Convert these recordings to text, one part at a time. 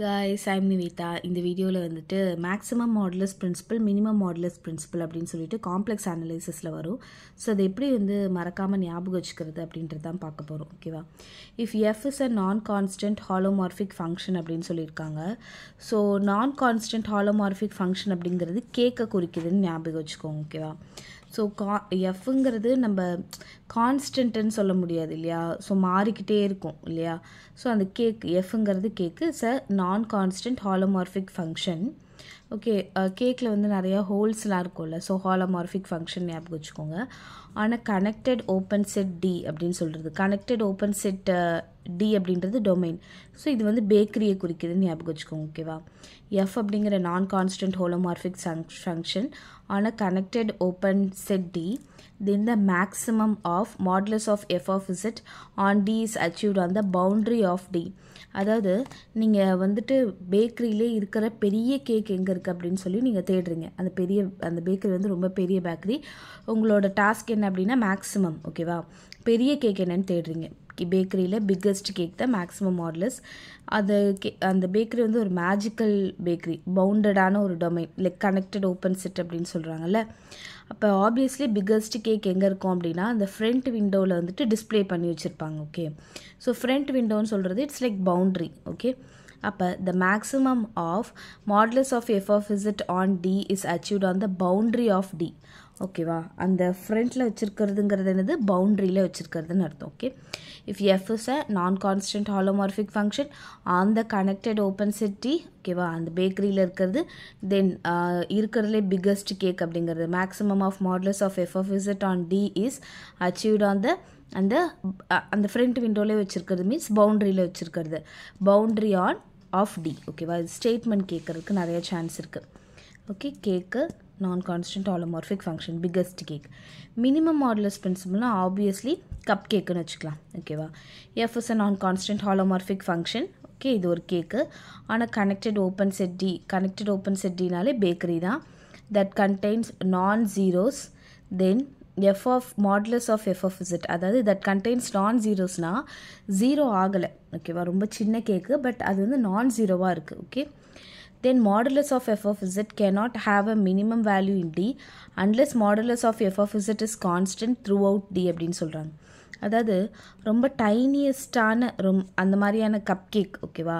guys Sai Nivetha இந்த வீடியோவில் வந்துட்டு maximum modulus principle minimum modulus principle அப்படின்னு சொல்லிட்டு காம்ப்ளெக்ஸ் அனலைசிஸில் வரும் ஸோ அதை எப்படி வந்து மறக்காமல் ஞாபகம் வச்சுக்கிறது அப்படின்றது தான் பார்க்க போகிறோம் ஓகேவா if F is a non constant holomorphic function அப்படின்னு சொல்லியிருக்காங்க ஸோ நான் கான்ஸ்டன்ட் ஹாலோமார்ஃபிக் ஃபங்க்ஷன் அப்படிங்கிறது கேக்கை குறிக்குதுன்னு ஞாபகம் வச்சுக்கோங்க ஓகேவா ஸோ கா எஃப்ங்கிறது நம்ம கான்ஸ்டன்ட்டுன்னு சொல்ல முடியாது இல்லையா ஸோ மாறிக்கிட்டே இருக்கும் இல்லையா ஸோ அந்த cake எஃப்ங்கிறது cake it's a non constant holomorphic function okay கேக்கில் வந்து நிறையா ஹோல்ஸ்லாம் இருக்கும்ல ஸோ ஹாலமார்ஃபிக் ஃபங்க்ஷன் ஞாபகம் வச்சுக்கோங்க ஆனால் கனெக்டட் ஓப்பன் செட் டி அப்படின்னு சொல்கிறது கனெக்டட் ஓப்பன் செட் டி அப்படின்றது டொமைன் ஸோ இது வந்து பேக்கரியை குறிக்கிறதுன்னு ஞாபகம் வச்சுக்கோங்க ஓகேவா எஃப் அப்படிங்கிற non constant holomorphic function on a connected open set D then the maximum of modulus of F of Z on D is achieved on the boundary of D அதாவது நீங்கள் வந்துட்டு பேக்கரியிலே இருக்கிற பெரிய கேக் எங்கே இருக்குது அப்படின்னு சொல்லி நீங்கள் தேடுறீங்க அந்த பெரிய அந்த பேக்கரி வந்து ரொம்ப பெரிய பேக்கரி உங்களோட டாஸ்க் என்ன அப்படின்னா மேக்ஸிமம் ஓகேவா பெரிய கேக் என்னன்னு தேடுறீங்க பேக்கரியில் பிக்கஸ்ட் கேக் தான் மேக்ஸிமம் மாடலஸ் அது கே அந்த பேக்கரி வந்து ஒரு மேஜிக்கல் பேக்கரி பவுண்டடான ஒரு domain like connected open set அப்படின்னு சொல்கிறாங்கல்ல அப்போ ஆப்வியஸ்லி பிக்கஸ்ட் கேக் எங்கே இருக்கும் அப்படின்னா அந்த ஃப்ரண்ட் விண்டோவில் வந்துட்டு டிஸ்பிளே பண்ணி வச்சுருப்பாங்க ஓகே ஸோ ஃப்ரண்ட் விண்டோன்னு சொல்கிறது இட்ஸ் லைக் பவுண்ட்ரி ஓகே அப்போ the maximum of modulus of F of visit on D is achieved on the boundary of D ஓகேவா அந்த ஃப்ரண்ட்டில் வச்சுருக்கிறதுங்கிறது என்னது பவுண்ட்ரியில் வச்சுருக்கிறதுன்னு அர்த்தம் okay if F is a non constant holomorphic function on the connected open city ஓகேவா அந்த பேக்கரியில் இருக்கிறது தென் இருக்கிறதுலே பிக்கஸ்ட் கேக் அப்படிங்கிறது maximum of modulus of F of visit on D is achieved on the அந்த அந்த ஃப்ரண்ட் விண்டோலே வச்சுருக்கிறது மீன்ஸ் பவுண்ட்ரியில் வச்சுருக்கிறது பவுண்ட்ரி ஆன் ஆஃப் டி ஓகேவா ஸ்டேட்மெண்ட் கேட்குறதுக்கு நிறைய சான்ஸ் இருக்குது okay cake non-constant holomorphic function biggest cake minimum modulus principle na obviously cup cake nu vechikalam okay va f is a non-constant holomorphic function okay இது ஒரு cake ஆனால் connected open set D connected open set டினாலே bakery தான் that contains non zeros then F of modulus of F of Z அதாவது that contains non ஜீரோஸ்னால் zero ஆகலை ஓகேவா ரொம்ப சின்ன கேக்கு பட் அது வந்து நான் ஜீரோவாக இருக்குது okay then modulus of f of z cannot have a minimum value in D unless modulus of f of z is constant throughout D அப்படின்னு சொல்கிறாங்க அதாவது ரொம்ப டைனியஸ்டான ரொம் அந்த மாதிரியான கப் கேக் ஓகேவா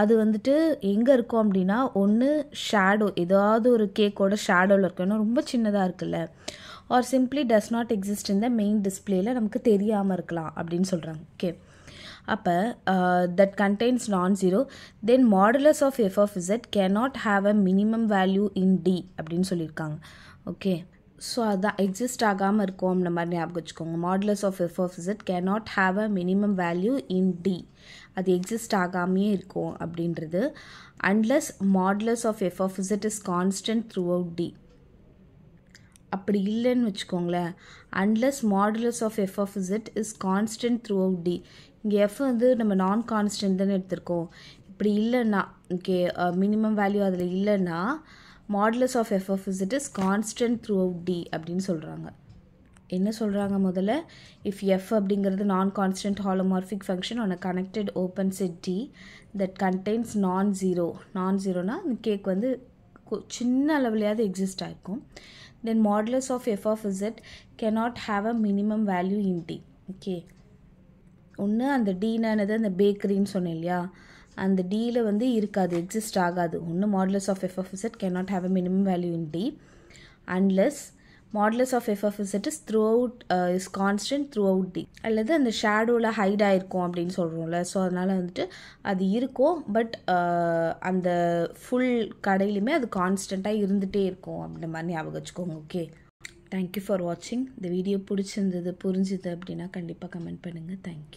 அது வந்துட்டு எங்கே இருக்கும் அப்படின்னா ஒன்று ஷேடோ ஏதாவது ஒரு கேக்கோட ஷேடோவில் இருக்கணும் ரொம்ப சின்னதாக இருக்குல்ல or simply does not exist இந்த மெயின் டிஸ்பிளேயில் நமக்கு தெரியாமல் இருக்கலாம் அப்படின்னு சொல்கிறாங்க ஓகே அப்போ that contains non zero then modulus of F of Z cannot have a minimum value in D அப்படின்னு சொல்லியிருக்காங்க ஓகே ஸோ அதான் எக்ஸிஸ்ட் ஆகாமல் இருக்கும் அந்த மாதிரி ஞாபகம் வச்சுக்கோங்க modulus of F of Z cannot have a minimum value in D அது எக்ஸிஸ்ட் ஆகாமையே இருக்கும் அப்படின்றது unless modulus of F of Z is constant throughout D அப்படி இல்லைன்னு வச்சுக்கோங்களேன் unless modulus of F of Z is constant throughout D இங்கே F வந்து நம்ம நான் கான்ஸ்டன்ட் தானே எடுத்திருக்கோம் இப்படி இல்லைன்னா ஓகே மினிமம் வேல்யூ அதில் இல்லைன்னா modulus of F Z is constant throughout D அப்படின்னு சொல்கிறாங்க என்ன சொல்கிறாங்க முதல்ல இஃப் எஃப் அப்படிங்கிறது non constant holomorphic function on a connected open set D that contains non zero non ஜீரோனா கேக் வந்து சின்ன அளவுலையாவது எக்ஸிஸ்ட் ஆகிருக்கும் then modulus of F of it cannot have a minimum value in D okay ஒன்று அந்த டீனானது அந்த பேக்கரின்னு சொன்னேன் இல்லையா அந்த டீயில் வந்து இருக்காது எக்ஸிஸ்ட் ஆகாது ஒன்று modulus of F F Z can not have a minimum value in D unless modulus of F F Z is throughout is constant throughout D அல்லது அந்த ஷேடோவில் ஹைட் ஆகிருக்கும் அப்படின்னு சொல்கிறோம்ல ஸோ அதனால் வந்துட்டு அது இருக்கும் பட் uh, அந்த ஃபுல் கடையிலுமே அது கான்ஸ்டண்ட்டாக இருந்துகிட்டே இருக்கும் அப்படின்ற மாதிரி ஞாபகம் வச்சுக்கோங்க ஓகே தேங்க்யூ ஃபார் வாட்சிங் இந்த வீடியோ பிடிச்சிருந்தது புரிஞ்சுது அப்படின்னா கண்டிப்பாக கமெண்ட் பண்ணுங்கள் தேங்க்யூ